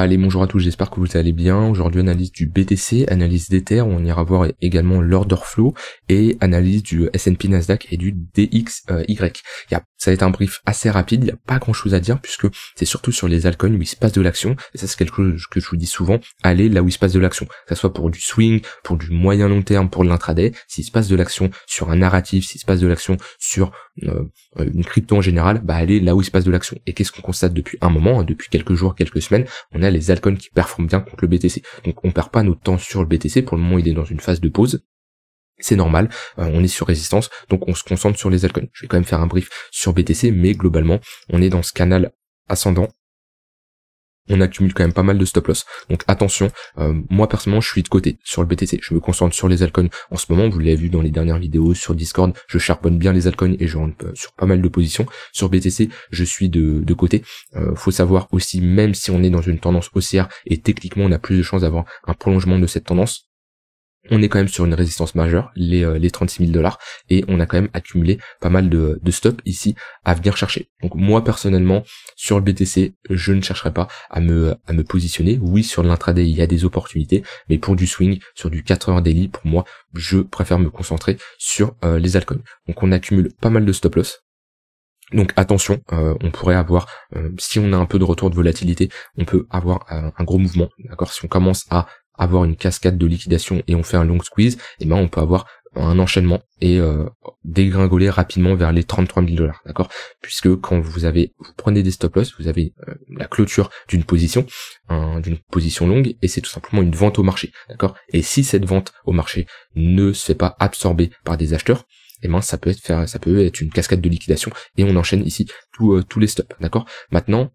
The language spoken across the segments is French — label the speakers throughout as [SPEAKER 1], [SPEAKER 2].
[SPEAKER 1] Allez, bonjour à tous, j'espère que vous allez bien. Aujourd'hui, analyse du BTC, analyse d'Ether, on ira voir également l'order flow et analyse du S&P Nasdaq et du DXY. Euh, Il y a ça va être un brief assez rapide, il n'y a pas grand chose à dire puisque c'est surtout sur les alcools où il se passe de l'action, et ça c'est quelque chose que je vous dis souvent, allez là où il se passe de l'action, que ce soit pour du swing, pour du moyen long terme, pour de l'intraday, s'il se passe de l'action sur un narratif, s'il se passe de l'action sur euh, une crypto en général, bah allez là où il se passe de l'action. Et qu'est-ce qu'on constate depuis un moment, hein, depuis quelques jours, quelques semaines, on a les alcools qui performent bien contre le BTC. Donc on perd pas notre temps sur le BTC, pour le moment il est dans une phase de pause, c'est normal, euh, on est sur résistance, donc on se concentre sur les altcoins. Je vais quand même faire un brief sur BTC, mais globalement, on est dans ce canal ascendant on accumule quand même pas mal de stop loss. Donc attention, euh, moi personnellement je suis de côté sur le BTC. Je me concentre sur les altcoins en ce moment, vous l'avez vu dans les dernières vidéos sur Discord, je charbonne bien les altcoins et je rentre euh, sur pas mal de positions. Sur BTC, je suis de, de côté. Il faut savoir aussi, même si on est dans une tendance haussière et techniquement on a plus de chances d'avoir un prolongement de cette tendance, on est quand même sur une résistance majeure, les, euh, les 36 000 dollars, et on a quand même accumulé pas mal de, de stops ici à venir chercher. Donc moi personnellement, sur le BTC, je ne chercherai pas à me, à me positionner. Oui, sur l'intraday, il y a des opportunités, mais pour du swing, sur du 4 heures daily, pour moi, je préfère me concentrer sur euh, les altcoins. Donc on accumule pas mal de stop loss, donc attention, euh, on pourrait avoir, si on a un peu de retour de volatilité, on peut avoir un gros mouvement. D'accord Si on commence à avoir une cascade de liquidation et on fait un long squeeze, et eh ben on peut avoir un enchaînement et euh, dégringoler rapidement vers les 33 000 dollars, d'accord Puisque quand vous avez, vous prenez des stop loss, vous avez euh, la clôture d'une position, d'une position longue, et c'est tout simplement une vente au marché, d'accord Et si cette vente au marché ne se fait pas absorber par des acheteurs, et eh ben ça peut être faire, ça peut être une cascade de liquidation et on enchaîne ici euh, tous les stops, d'accord Maintenant,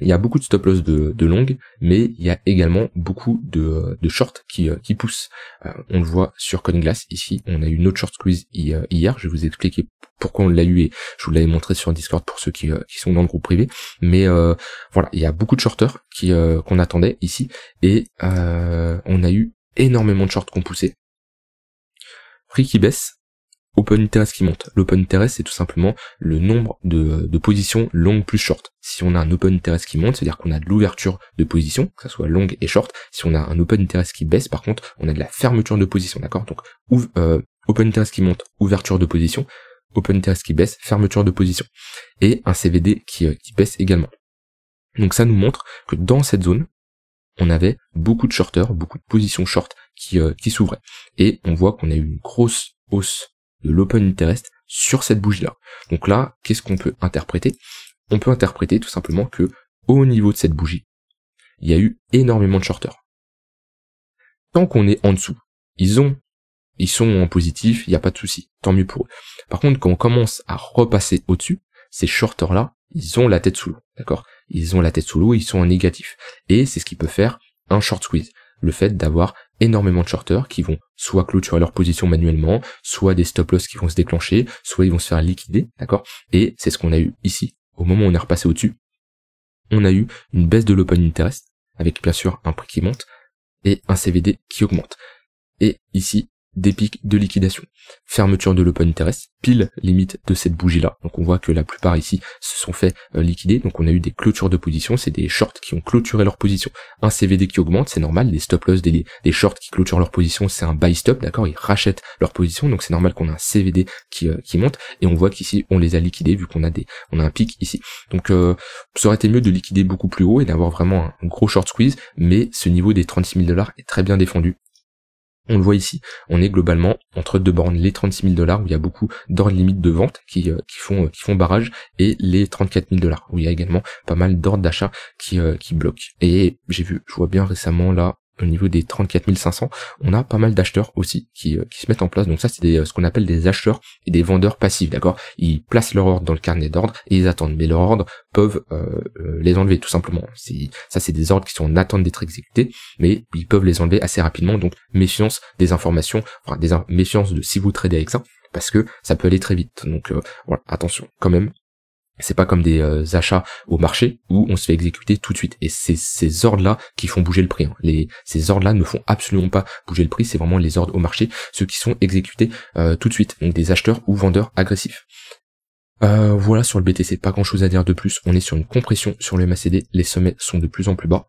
[SPEAKER 1] il y a beaucoup de stop loss de, de mais il y a également beaucoup de, shorts qui, euh, poussent. Euh, on le voit sur CoinGlass ici. On a eu notre short squeeze euh, hier. Je vais vous expliquer pourquoi on l'a eu et je vous l'avais montré sur Discord pour ceux qui, sont dans le groupe privé. Mais voilà, il y a beaucoup de shorters qui qu'on attendait ici et on a eu énormément de shorts qu'on poussait. Prix qui baisse, open interest qui monte. l'open interest c'est tout simplement le nombre de, positions longues plus short. Si on a un open interest qui monte, c'est-à-dire qu'on a de l'ouverture de position, que ça soit longue et short. Si on a un open interest qui baisse, par contre, on a de la fermeture de position, d'accord Donc, euh, open interest qui monte, ouverture de position. open interest qui baisse, fermeture de position. Et un CVD euh, qui, baisse également. Donc ça nous montre que dans cette zone, on avait beaucoup de shorters, beaucoup de positions short qui, euh, qui s'ouvraient. Et on voit qu'on a eu une grosse hausse de l'open interest sur cette bougie-là. Donc là, qu'est-ce qu'on peut interpréter On peut interpréter tout simplement que au niveau de cette bougie, il y a eu énormément de shorters. Tant qu'on est en dessous, ils ont, ils sont en positif, il n'y a pas de souci, tant mieux pour eux. Par contre, quand on commence à repasser au-dessus, ces shorters-là, ils ont la tête sous l'eau, d'accord Ils ont la tête sous l'eau, ils sont en négatif. Et c'est ce qui peut faire un short squeeze, le fait d'avoir énormément de shorteurs qui vont soit clôturer leur position manuellement, soit des stop loss qui vont se déclencher, soit ils vont se faire liquider, d'accord Et c'est ce qu'on a eu ici. Au moment où on est repassé au-dessus, on a eu une baisse de l'open interest, avec bien sûr un prix qui monte, et un CVD qui augmente. Et ici, des pics de liquidation. Fermeture de l'open interest, pile limite de cette bougie-là. Donc on voit que la plupart ici se sont fait euh, liquider. Donc on a eu des clôtures de position, c'est des shorts qui ont clôturé leur position. Un CVD qui augmente, c'est normal. Les stop loss, des, shorts qui clôturent leur position, c'est un buy stop, d'accord Ils rachètent leur position, donc c'est normal qu'on a un CVD euh, qui, monte. Et on voit qu'ici on les a liquidés vu qu'on a des, on a un pic ici. Donc euh, ça aurait été mieux de liquider beaucoup plus haut et d'avoir vraiment un gros short squeeze. Mais ce niveau des 36 000 dollars est très bien défendu on le voit ici, on est globalement entre deux bornes, les 36 000 dollars où il y a beaucoup d'ordres limites de vente qui, euh, qui, font, euh, qui font barrage et les 34 000 dollars où il y a également pas mal d'ordres d'achat qui, euh, qui bloquent. Et j'ai vu, je vois bien récemment là, au niveau des 34 500, on a pas mal d'acheteurs aussi qui, euh, qui, se mettent en place. Donc ça, c'est euh, ce qu'on appelle des acheteurs et des vendeurs passifs, d'accord Ils placent leur ordre dans le carnet d'ordre et ils attendent. Mais leurs ordres peuvent euh, les enlever, tout simplement. ça, c'est des ordres qui sont en attente d'être exécutés, mais ils peuvent les enlever assez rapidement. Donc méfiance des informations, enfin des méfiance de si vous tradez avec ça, parce que ça peut aller très vite. Donc voilà, attention quand même c'est pas comme des euh, achats au marché où on se fait exécuter tout de suite. Et c'est ces ordres-là qui font bouger le prix. Hein. ces ordres-là ne font absolument pas bouger le prix. C'est vraiment les ordres au marché, ceux qui sont exécutés euh, tout de suite. Donc des acheteurs ou vendeurs agressifs. Euh, voilà sur le BTC, pas grand chose à dire de plus. On est sur une compression sur le MACD, les sommets sont de plus en plus bas.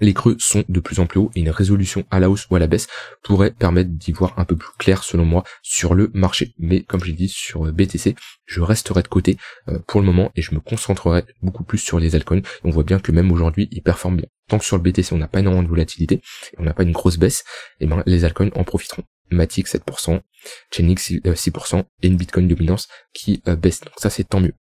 [SPEAKER 1] Les creux sont de plus en plus hauts et une résolution à la hausse ou à la baisse pourrait permettre d'y voir un peu plus clair selon moi sur le marché. Mais comme j'ai dit sur euh, BTC, je resterai de côté euh, pour le moment et je me concentrerai beaucoup plus sur les altcoins. On voit bien que même aujourd'hui, ils performent bien. Tant que sur le BTC, on n'a pas énormément de volatilité et on n'a pas une grosse baisse, et eh ben les altcoins en profiteront. Matic 7%, Chainlink 6% et une Bitcoin dominance qui euh, baisse. Donc ça c'est tant mieux.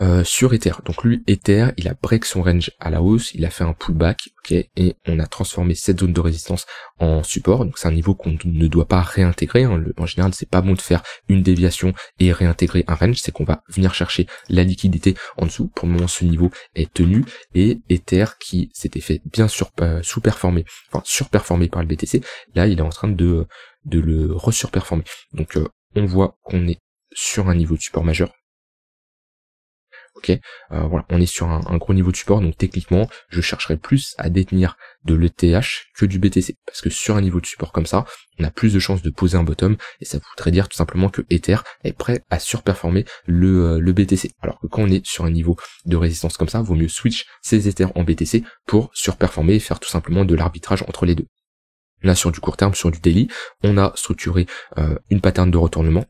[SPEAKER 1] Euh, sur Ether. Donc lui, Ether, il a break son range à la hausse, il a fait un pullback, ok, et on a transformé cette zone de résistance en support. Donc c'est un niveau qu'on ne doit pas réintégrer. Hein. en général, c'est pas bon de faire une déviation et réintégrer un range, c'est qu'on va venir chercher la liquidité en dessous. Pour le moment, ce niveau est tenu et Ether qui s'était fait bien sur, euh, sous-performer, enfin surperformé par le BTC, là il est en train de, de le resurperformer. Donc euh, on voit qu'on est sur un niveau de support majeur Ok, euh, voilà, on est sur un, gros niveau de support, donc techniquement, je chercherai plus à détenir de l'ETH que du BTC, parce que sur un niveau de support comme ça, on a plus de chances de poser un bottom, et ça voudrait dire tout simplement que Ether est prêt à surperformer le, euh, BTC. Alors que quand on est sur un niveau de résistance comme ça, vaut mieux switch ces Ether en BTC pour surperformer et faire tout simplement de l'arbitrage entre les deux. Là, sur du court terme, sur du daily, on a structuré euh, une pattern de retournement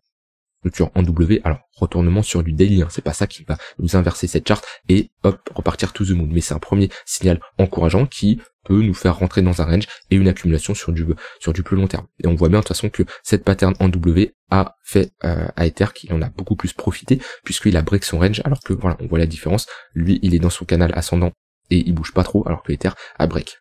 [SPEAKER 1] structure en W, alors retournement sur du daily, hein, c'est pas ça qui va nous inverser cette charte et hop, repartir tout le monde Mais c'est un premier signal encourageant qui peut nous faire rentrer dans un range et une accumulation sur du, sur du plus long terme. Et on voit bien de toute façon que cette pattern en W a fait à euh, Ether qui en a beaucoup plus profité puisqu'il a break son range alors que voilà, on voit la différence. Lui, il est dans son canal ascendant et il bouge pas trop alors que Ether a break.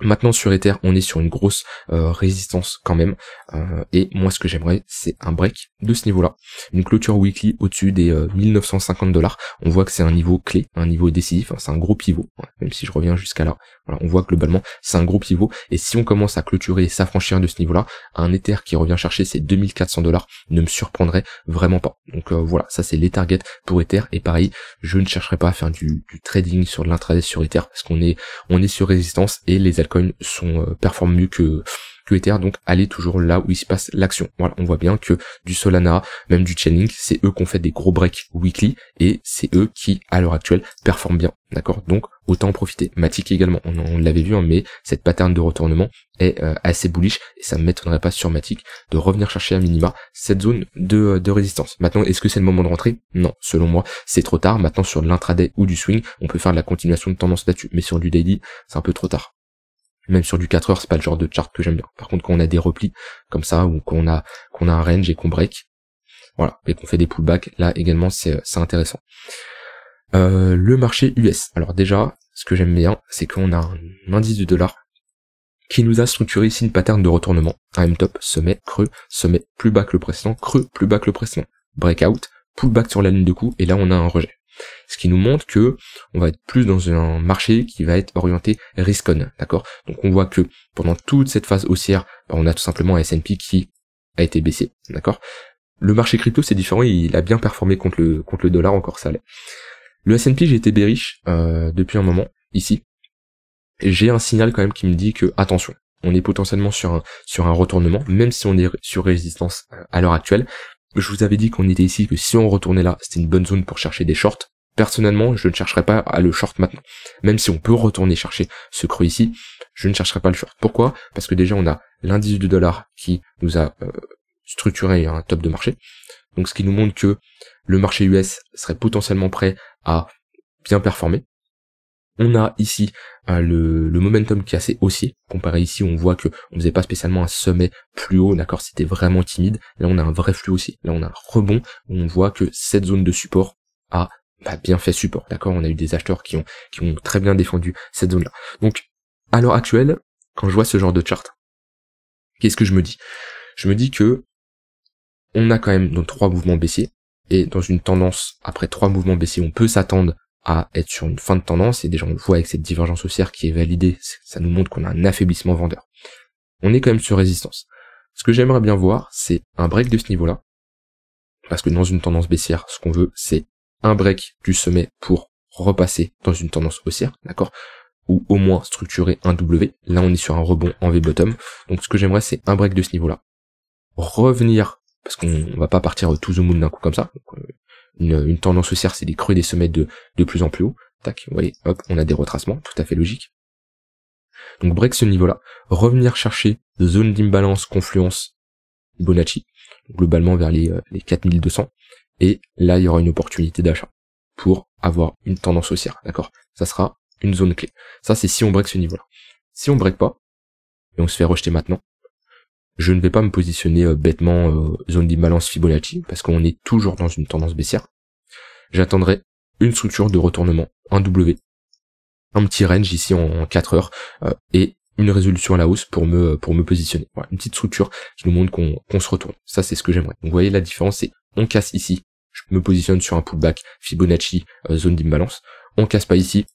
[SPEAKER 1] Maintenant sur Ether, on est sur une grosse euh, résistance quand même. Euh, et moi ce que j'aimerais, c'est un break de ce niveau-là. Une clôture weekly au-dessus des 1950 euh, dollars. On voit que c'est un niveau clé, un niveau décisif, hein, c'est un gros pivot, hein, même si je reviens jusqu'à là. on voit globalement c'est un gros pivot. Et si on commence à clôturer et s'affranchir de ce niveau-là, un Ether qui revient chercher ces 2400 dollars ne me surprendrait vraiment pas. Donc voilà, ça c'est les targets pour Ether. Et pareil, je ne chercherai pas à faire du, trading sur de l'intraday sur Ether parce qu'on est on est sur résistance et les coins sont euh, performent mieux que Ether, donc allez toujours là où il se passe l'action. Voilà, on voit bien que du Solana, même du Chainlink, c'est eux qui ont fait des gros breaks weekly et c'est eux qui, à l'heure actuelle, performent bien. D'accord Donc autant en profiter. Matic également, on, l'avait vu, hein, mais cette pattern de retournement est euh, assez bullish et ça ne m'étonnerait pas sur Matic de revenir chercher à minima cette zone de, euh, de résistance. Maintenant, est-ce que c'est le moment de rentrer Non, selon moi, c'est trop tard. Maintenant, sur l'intraday ou du swing, on peut faire de la continuation de tendance là-dessus, mais sur du daily, c'est un peu trop tard. Même sur du 4 heures, c'est pas le genre de chart que j'aime bien. Par contre, quand on a des replis comme ça, ou qu'on a, qu'on a un range et qu'on break, voilà, et qu'on fait des pullbacks, là également, c'est, intéressant. Euh, le marché US. Alors déjà, ce que j'aime bien, c'est qu'on a un indice de dollar qui nous a structuré ici une pattern de retournement. Un top sommet, creux, sommet, plus bas que le précédent, creux, plus bas que le précédent. Breakout, pullback sur la ligne de coup, et là on a un rejet. Ce qui nous montre que on va être plus dans un marché qui va être orienté risk d'accord Donc on voit que pendant toute cette phase haussière, bah, on a tout simplement un S&P qui a été baissé, d'accord Le marché crypto c'est différent, il a bien performé contre le contre le dollar encore ça Le S&P j'ai été bearish euh, depuis un moment ici. J'ai un signal quand même qui me dit que attention, on est potentiellement sur un, sur un retournement, même si on est sur résistance euh, à l'heure actuelle. Je vous avais dit qu'on était ici, que si on retournait là, c'était une bonne zone pour chercher des shorts personnellement, je ne chercherai pas à le short maintenant. Même si on peut retourner chercher ce creux ici, je ne chercherai pas le short. Pourquoi Parce que déjà, on a l'indice du dollar qui nous a euh, structuré un top de marché. Donc, ce qui nous montre que le marché US serait potentiellement prêt à bien performer. On a ici euh, le, momentum qui est assez haussier. Comparé ici, on voit que on faisait pas spécialement un sommet plus haut, d'accord, c'était vraiment timide. Là, on a un vrai flux aussi Là, on a un rebond on voit que cette zone de support a bien fait support, d'accord On a eu des acheteurs qui ont, qui ont très bien défendu cette zone-là. Donc, à l'heure actuelle, quand je vois ce genre de chart, qu'est-ce que je me dis Je me dis que on a quand même donc trois mouvements baissiers, et dans une tendance, après trois mouvements baissiers, on peut s'attendre à être sur une fin de tendance, et déjà on le voit avec cette divergence haussière qui est validée, ça nous montre qu'on a un affaiblissement vendeur. On est quand même sur résistance. Ce que j'aimerais bien voir, c'est un break de ce niveau-là, parce que dans une tendance baissière, ce qu'on veut, c'est un break du sommet pour repasser dans une tendance haussière, d'accord Ou au moins structurer un W. Là, on est sur un rebond en V-bottom. Donc, ce que j'aimerais, c'est un break de ce niveau-là. Revenir, parce qu'on va pas partir tout au moon d'un coup comme ça. Euh, une, tendance haussière, c'est des creux des sommets de, de plus en plus haut. Tac, vous voyez, hop, on a des retracements, tout à fait logique. Donc break ce niveau-là. Revenir chercher zone d'imbalance, confluence, Bonacci, globalement vers les, euh, les 4200. Et là, il y aura une opportunité d'achat pour avoir une tendance haussière, d'accord Ça sera une zone clé. Ça, c'est si on break ce niveau-là. Si on break pas, et on se fait rejeter maintenant, je ne vais pas me positionner euh, bêtement euh, zone d'imbalance Fibonacci, parce qu'on est toujours dans une tendance baissière. J'attendrai une structure de retournement, un W, un petit range ici en, 4 heures, euh, et une résolution à la hausse pour me, pour me positionner. Voilà, une petite structure qui nous montre qu'on se retourne. Ça, c'est ce que j'aimerais. vous voyez, la différence, c'est on casse ici me positionne sur un pullback Fibonacci euh, zone d'imbalance. On casse pas ici.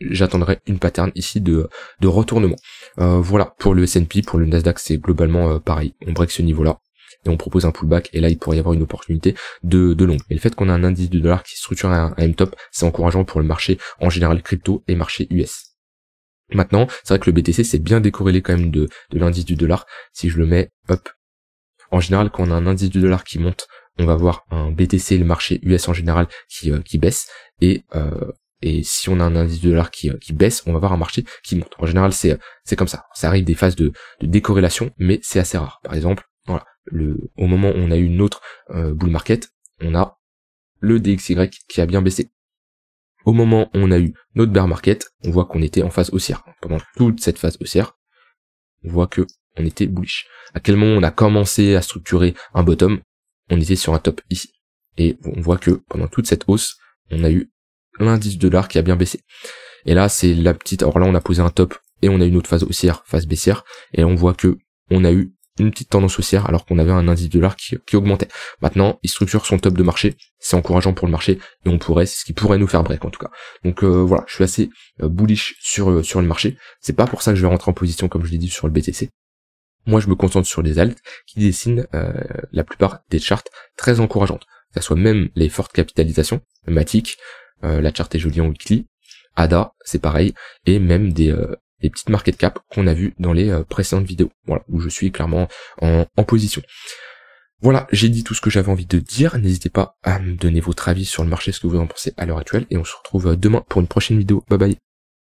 [SPEAKER 1] J'attendrai une pattern ici de, de retournement. Euh, voilà, pour le S&P, pour le Nasdaq, c'est globalement euh, pareil. On break ce niveau-là et on propose un pullback et là il pourrait y avoir une opportunité de, de longue. Et le fait qu'on a un indice du dollar qui structure un, un M-top, c'est encourageant pour le marché en général crypto et marché US. Maintenant, c'est vrai que le BTC c'est bien décorrélé quand même de, de l'indice du dollar. Si je le mets, hop. En général, quand on a un indice du dollar qui monte, on va voir un BTC, le marché US en général, qui, euh, qui baisse. Et, euh, et si on a un indice de dollar qui, euh, qui baisse, on va voir un marché qui monte. En général, c'est comme ça. Ça arrive des phases de, de décorrélation, mais c'est assez rare. Par exemple, voilà, le, au moment où on a eu une autre bull market, on a le DXY qui a bien baissé. Au moment où on a eu notre bear market, on voit qu'on était en phase haussière. Pendant toute cette phase haussière, on voit que on était bullish. À quel moment on a commencé à structurer un bottom on était sur un top ici. Et on voit que pendant toute cette hausse, on a eu l'indice de l'art qui a bien baissé. Et là, c'est la petite, alors là, on a posé un top et on a une autre phase haussière, phase baissière, et on voit que on a eu une petite tendance haussière alors qu'on avait un indice de qui, qui augmentait. Maintenant, il structure son top de marché, c'est encourageant pour le marché et on pourrait, c'est ce qui pourrait nous faire break en tout cas. Donc euh, voilà, je suis assez euh, bullish sur euh, sur le marché. C'est pas pour ça que je vais rentrer en position comme je l'ai dit sur le BTC, moi, je me concentre sur les altes qui dessinent euh, la plupart des charts très encourageantes, Ça soit même les fortes capitalisations, Matic, euh, la charte est jolie en weekly, ADA, c'est pareil, et même des, euh, des petites market cap qu'on a vu dans les précédentes vidéos, voilà, où je suis clairement en, en position. Voilà, j'ai dit tout ce que j'avais envie de dire. N'hésitez pas à me donner votre avis sur le marché, ce que vous en pensez à l'heure actuelle, et on se retrouve demain pour une prochaine vidéo. Bye bye